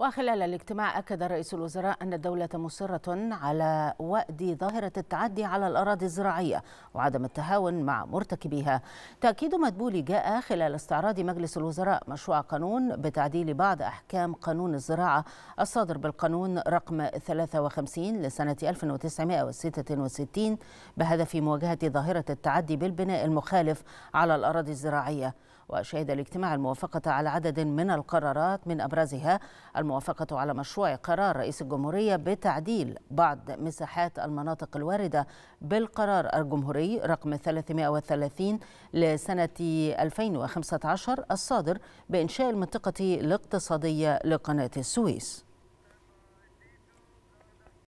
وخلال الاجتماع أكد رئيس الوزراء أن الدولة مصرة على وأد ظاهرة التعدي على الأراضي الزراعية وعدم التهاون مع مرتكبيها تأكيد مدبولي جاء خلال استعراض مجلس الوزراء مشروع قانون بتعديل بعض أحكام قانون الزراعة الصادر بالقانون رقم 53 لسنة 1966 بهدف مواجهة ظاهرة التعدي بالبناء المخالف على الأراضي الزراعية وشهد الاجتماع الموافقة على عدد من القرارات من أبرزها موافقته على مشروع قرار رئيس الجمهورية بتعديل بعض مساحات المناطق الواردة بالقرار الجمهوري رقم 330 لسنة 2015 الصادر بإنشاء المنطقة الاقتصادية لقناة السويس